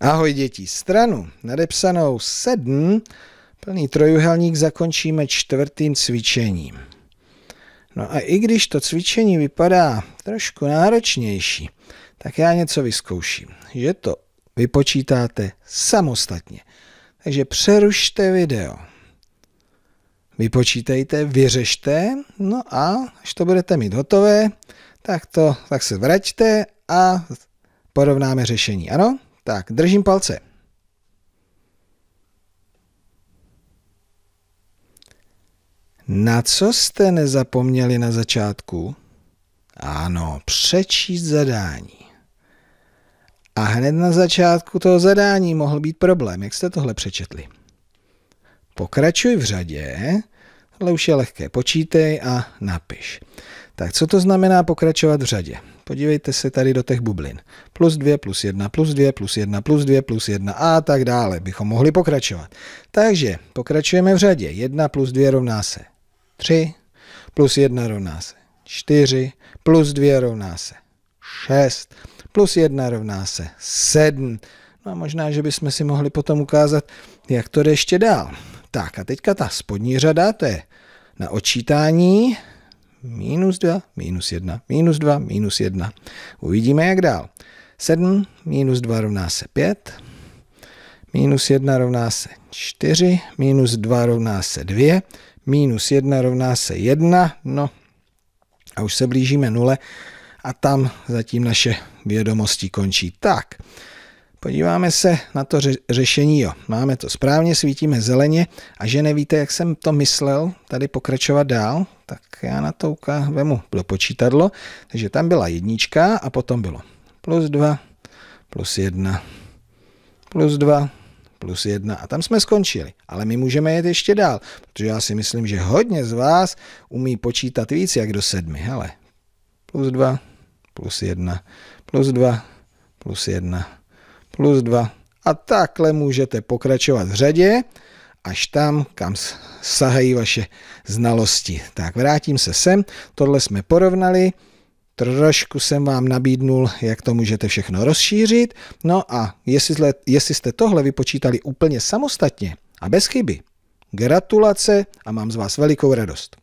Ahoj děti, stranu nadepsanou 7, plný trojuhelník zakončíme čtvrtým cvičením. No a i když to cvičení vypadá trošku náročnější, tak já něco vyzkouším, že to vypočítáte samostatně. Takže přerušte video. Vypočítejte, vyřešte, no a až to budete mít hotové, tak, to, tak se vraťte a porovnáme řešení, ano? Tak, držím palce. Na co jste nezapomněli na začátku? Ano, přečíst zadání. A hned na začátku toho zadání mohl být problém. Jak jste tohle přečetli? Pokračuj v řadě, ale už je lehké. Počítej a napiš. Tak co to znamená pokračovat v řadě? Podívejte se tady do těch bublin. Plus 2, plus 1, plus 2, plus 1, plus 2, plus 1 a tak dále. Bychom mohli pokračovat. Takže pokračujeme v řadě. 1 plus 2 rovná se 3, plus 1 rovná se 4, plus 2 rovná se 6, plus 1 rovná se 7. No a možná, že bychom si mohli potom ukázat, jak to jde ještě dál. Tak a teďka ta spodní řada, to je na očítání minus 2, minus 1, minus 2, minus 1. Uvidíme, jak dál. 7 minus 2 rovná se 5, minus 1 rovná se 4, minus 2 rovná se 2, minus 1 rovná se 1, no a už se blížíme nule a tam zatím naše vědomosti končí. Tak, Podíváme se na to ře- řešení. Jo. Máme to správně, svítíme zeleně a že nevíte, jak jsem to myslel tady pokračovat dál, tak já na to vemu do počítadlo. Takže tam byla jednička a potom bylo plus dva plus jedna plus dva plus jedna. a tam jsme skončili. Ale my můžeme jet ještě dál, protože já si myslím, že hodně z vás umí počítat víc jak do sedmi. Hele, plus dva plus jedna plus dva plus jedna plus 2. A takhle můžete pokračovat v řadě až tam, kam sahají vaše znalosti. Tak vrátím se sem, tohle jsme porovnali, trošku jsem vám nabídnul, jak to můžete všechno rozšířit, no a jestli, jestli jste tohle vypočítali úplně samostatně a bez chyby, gratulace a mám z vás velikou radost.